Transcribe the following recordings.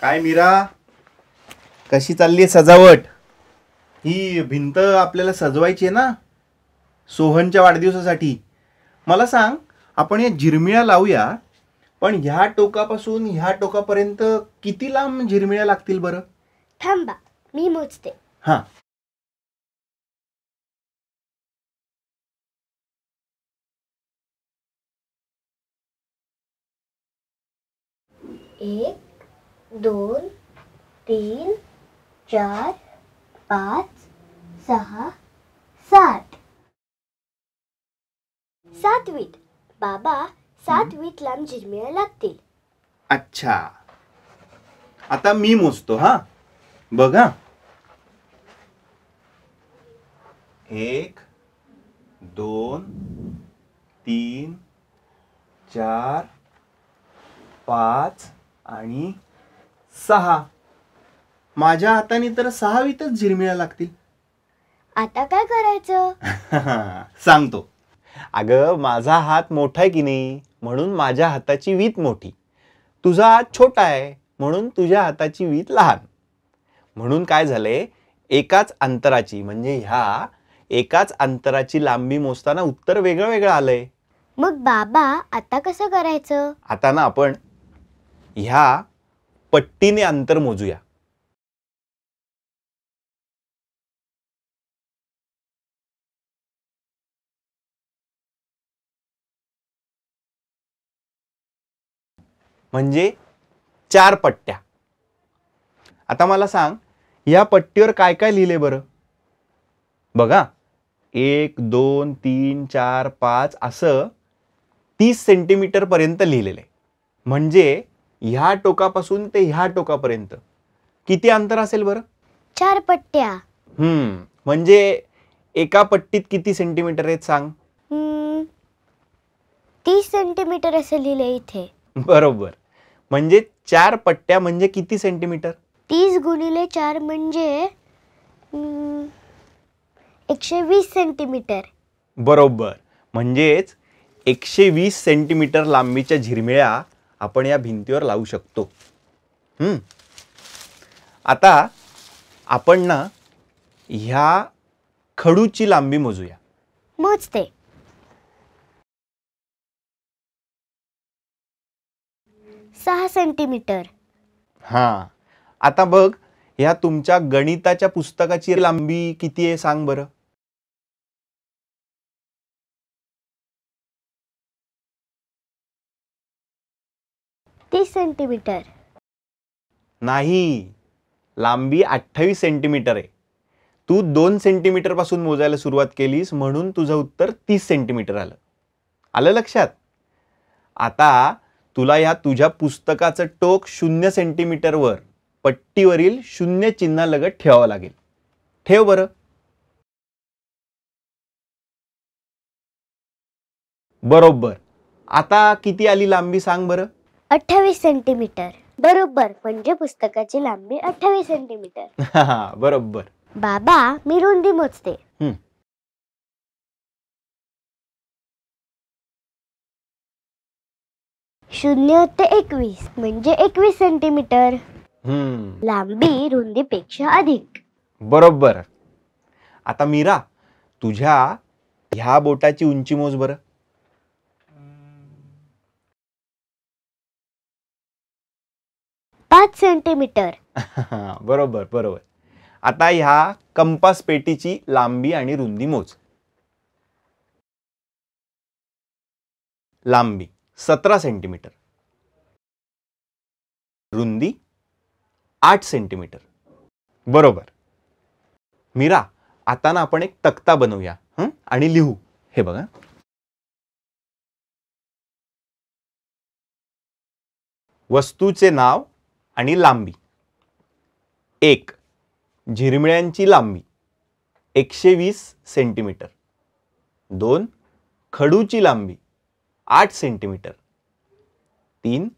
काय मीरा कशी चालली सजावट ही भिंत आपल्याला सजवायची आहे ना सोहनच्या वाढदिवसासाठी मला सांग आपण या झिरमिळ्या लावूया पण ह्या टोकापासून ह्या टोकापर्यंत किती लांब झिरमिळ्या लागतील बरं थांबा मी मोजते हा एक दोन तीन चार पाच सहा सात वीट, बाबा सातवीत लांब झिरमिळ्या लागतील अच्छा आता मी मोजतो हा बघा एक दोन तीन चार पाच आणि सहा माझ्या हाताने तर सहा वीतच झिरमिळ्या लागतील आता काय करायचं सांगतो अगं माझा हात मोठा आहे की नाही म्हणून माझ्या हाताची वीत मोठी तुझा हात छोटा आहे म्हणून तुझ्या हाताची वीत लहान म्हणून काय झाले एकाच अंतराची म्हणजे ह्या एकाच अंतराची लांबी मोजताना उत्तर वेगळं वेगळं आलंय मग बाबा आता कसं करायचं आता ना आपण ह्या पट्टीने अंतर मोजूया म्हणजे चार पट्ट्या आता मला सांग या पट्टीवर काय काय लिहिले बरं बघा एक दोन तीन चार पाच असं तीस पर्यंत लिहिलेलं आहे म्हणजे ह्या टोकापासून ते ह्या टोकापर्यंत किती अंतर असेल बरं चार पट्ट्या हम्म म्हणजे एका पट्टीत किती सेंटीमीटर आहेत सांग तीस सेंटीमीटर असं लिहिले इथे बरोबर म्हणजे चार पट्ट्या म्हणजे किती सेंटीमीटर तीस गुणिले चार म्हणजे एकशे वीस सेंटीमीटर बरोबर म्हणजेच एकशे वीस सेंटीमीटर लांबीच्या झिरमिळ्या आपण या भिंतीवर लावू शकतो आता आपण ना ह्या खडूची लांबी मोजूया मोजते सहा सेंटीमीटर हा आता बघ ह्या तुमच्या गणिताच्या पुस्तकाची लांबी किती आहे सांग बरं तीस सेंटीमीटर नाही लांबी अठ्ठावीस सेंटीमीटर आहे तू दोन सेंटीमीटर पासून मोजायला सुरुवात केलीस म्हणून तुझं उत्तर तीस सेंटीमीटर आलं आलं लक्षात आता तुला या तुझ्या पुस्तकाचं टोक शून्य सेंटीमीटरवर पट्टीवरील शून्य चिन्हालगत ठेवावं लागेल ठेव बरं बरोबर आता किती आली लांबी सांग बरं अठ्ठावीस सेंटीमीटर बरोबर म्हणजे पुस्तकाची लांबी अठ्ठावीस सेंटीमीटर बरोबर बाबा मी रुंदी मोजते शून्य ते एकवीस म्हणजे एकवीस सेंटीमीटर हम्म लांबी रुंदीपेक्षा अधिक बरोबर आता मीरा तुझ्या ह्या बोटाची उंची मोज बरं पाच सेंटीमीटर बरोबर बरोबर आता ह्या कंपास पेटीची लांबी आणि रुंदी मोज लांबी सतरा सेंटीमीटर रुंदी आठ सेंटीमीटर बरोबर मीरा आता ना आपण एक तक्ता बनवूया आणि लिहू हे बघा वस्तूचे नाव आणि लांबी एक झिरमिळ्यांची लांबी एकशे वीस सेंटीमीटर दोन खडूची लांबी आठ सेंटीमीटर तीन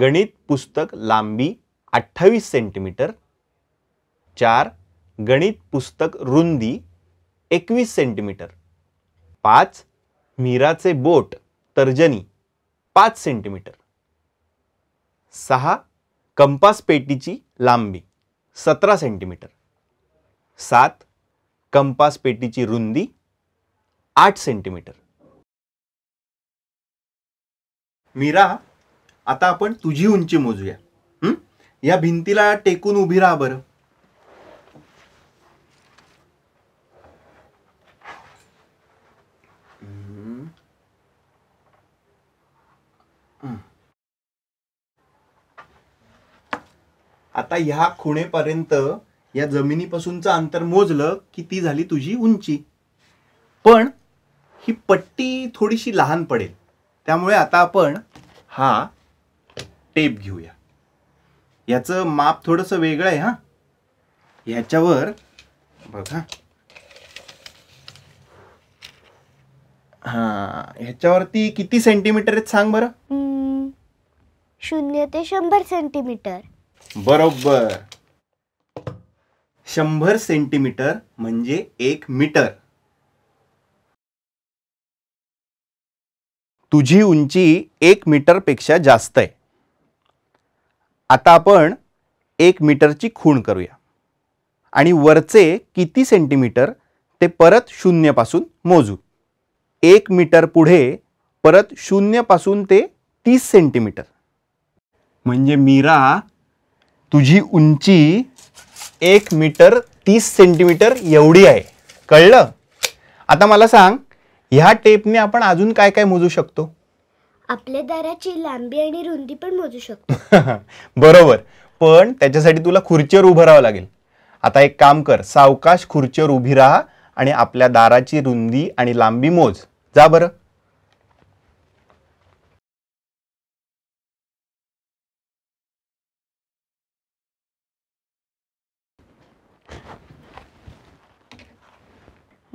गणित पुस्तक लांबी अठ्ठावीस सेंटीमीटर चार गणित पुस्तक रुंदी एकवीस सेंटीमीटर पाच मीराचे बोट तर्जनी पाच सेंटीमीटर सहा कंपास पेटीची लांबी सतरा सेंटीमीटर सात कंपास पेटीची रुंदी आठ सेंटीमीटर मीरा आता आपण तुझी उंची मोजूया या भिंतीला टेकून उभी राहा बरं आता ह्या खुणेपर्यंत या जमिनीपासूनचं अंतर मोजलं की ती झाली तुझी उंची पण ही पट्टी थोडीशी लहान पडेल त्यामुळे आता आपण हा टेप घेऊया याचं माप थोडंसं वेगळं आहे हा याच्यावर बघा हा ह्याच्यावरती किती सेंटीमीटर आहेत सांग बरं शून्य ते शंभर सेंटीमीटर बरोबर शंभर सेंटीमीटर म्हणजे एक मीटर तुझी उंची एक पेक्षा जास्त आहे आता आपण एक मीटरची खूण करूया आणि वरचे किती सेंटीमीटर ते परत शून्यपासून मोजू एक मीटर पुढे परत शून्यपासून ते तीस सेंटीमीटर म्हणजे मीरा तुझी उंची एक मीटर तीस सेंटीमीटर एवढी आहे कळलं आता मला सांग ह्या टेपने आपण अजून काय काय मोजू शकतो आपल्या दाराची लांबी आणि रुंदी पण मोजू शकतो बरोबर पण त्याच्यासाठी तुला खुर्चीवर उभं राहावं लागेल आता एक काम कर सावकाश खुर्चीवर उभी राहा आणि आपल्या दाराची रुंदी आणि लांबी मोज जा बरं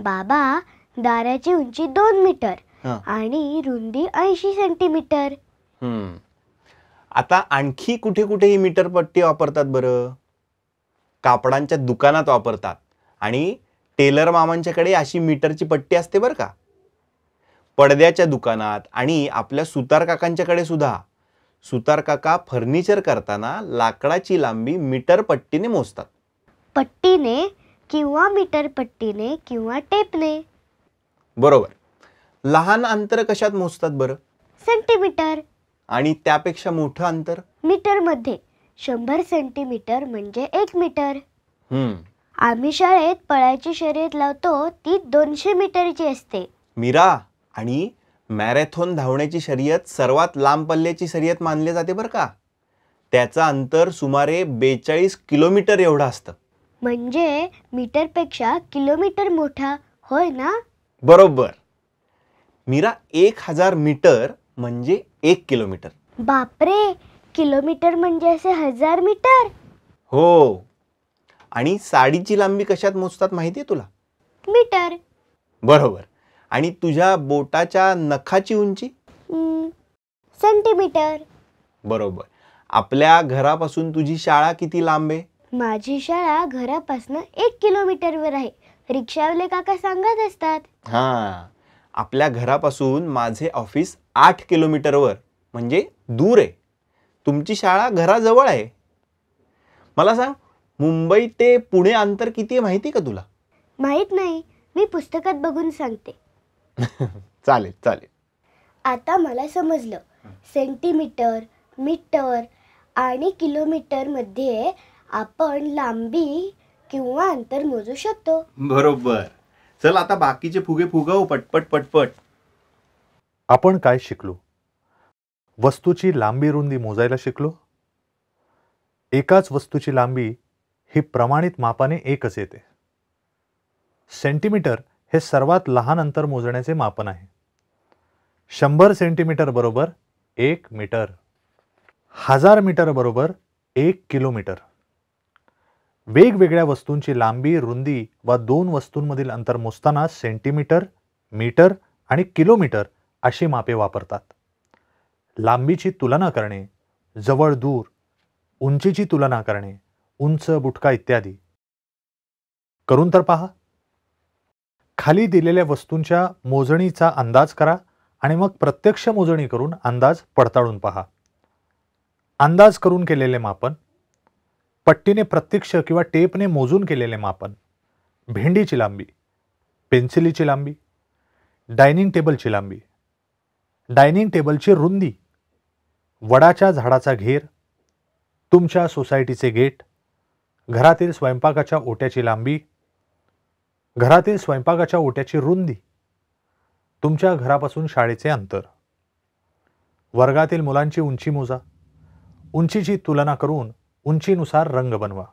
बाबा दाराची उंची दोन मीटर आणि रुंदी ऐंशी सेंटीमीटर आता आणखी कुठे कुठे ही मीटर पट्टी वापरतात बरं कापडांच्या दुकानात वापरतात आणि टेलर मामांच्याकडे अशी मीटरची पट्टी असते बरं का पडद्याच्या दुकानात आणि आपल्या सुतार काकांच्याकडे सुद्धा सुतार काका फर्निचर करताना लाकडाची लांबी मीटर पट्टीने मोजतात पट्टीने किंवा मीटर पट्टीने किंवा टेपने बरोबर लहान अंतर कशात मोजतात बरं सेंटीमीटर आणि त्यापेक्षा मोठं अंतर मीटर मध्ये शंभर सेंटीमीटर म्हणजे एक मीटर आम्ही शाळेत पळायची शर्यत लावतो ती दोनशे मीटरची असते मीरा आणि मॅरेथॉन धावण्याची शर्यत सर्वात लांब पल्ल्याची शर्यत मानली जाते बरं का त्याचं अंतर सुमारे बेचाळीस किलोमीटर एवढं असतं म्हणजे मीटरपेक्षा किलोमीटर मोठा होय ना बरोबर मीरा एक हजार मीटर म्हणजे एक किलोमीटर बापरे किलोमीटर म्हणजे असे हजार मीटर हो आणि साडीची लांबी कशात मोजतात माहिती आहे तुला मीटर बरोबर आणि तुझ्या बोटाच्या नखाची उंची सेंटीमीटर बरोबर आपल्या घरापासून तुझी शाळा किती लांब आहे माझी शाळा घरापासून एक किलोमीटरवर आहे रिक्षावाले काका सांगत असतात हा आपल्या घरापासून माझे ऑफिस आठ किलोमीटरवर म्हणजे दूर आहे तुमची शाळा घराजवळ आहे मला सांग मुंबई ते पुणे अंतर किती आहे माहिती का तुला माहित नाही मी पुस्तकात बघून सांगते चालेल चालेल आता मला समजलं सेंटीमीटर मीटर आणि किलोमीटर मध्ये आपण लांबी किंवा अंतर मोजू शकतो बरोबर चल आता बाकीचे फुगे फुगव पटपट पटपट आपण काय शिकलो वस्तूची लांबी रुंदी मोजायला शिकलो एकाच वस्तूची लांबी ही प्रमाणित मापाने एकच येते सेंटीमीटर हे सर्वात लहान अंतर मोजण्याचे मापन आहे शंभर सेंटीमीटर बरोबर एक मीटर हजार मीटर बरोबर एक किलोमीटर वेगवेगळ्या वस्तूंची लांबी रुंदी वा दोन वस्तूंमधील अंतर मोजताना सेंटीमीटर मीटर आणि किलोमीटर अशी मापे वापरतात लांबीची तुलना करणे जवळ दूर उंचीची तुलना करणे उंच बुटका इत्यादी करून तर पहा खाली दिलेल्या वस्तूंच्या मोजणीचा अंदाज करा आणि मग प्रत्यक्ष मोजणी करून अंदाज पडताळून पहा अंदाज करून केलेले मापन पट्टीने प्रत्यक्ष किंवा टेपने मोजून केलेले मापन भेंडीची लांबी पेन्सिलीची लांबी डायनिंग टेबलची लांबी डायनिंग टेबलची रुंदी वडाच्या झाडाचा घेर तुमच्या सोसायटीचे गेट घरातील स्वयंपाकाच्या ओट्याची लांबी घरातील स्वयंपाकाच्या ओट्याची रुंदी तुमच्या घरापासून शाळेचे अंतर वर्गातील मुलांची उंची मोजा उंचीची तुलना करून उंचीनुसार रंग बनवा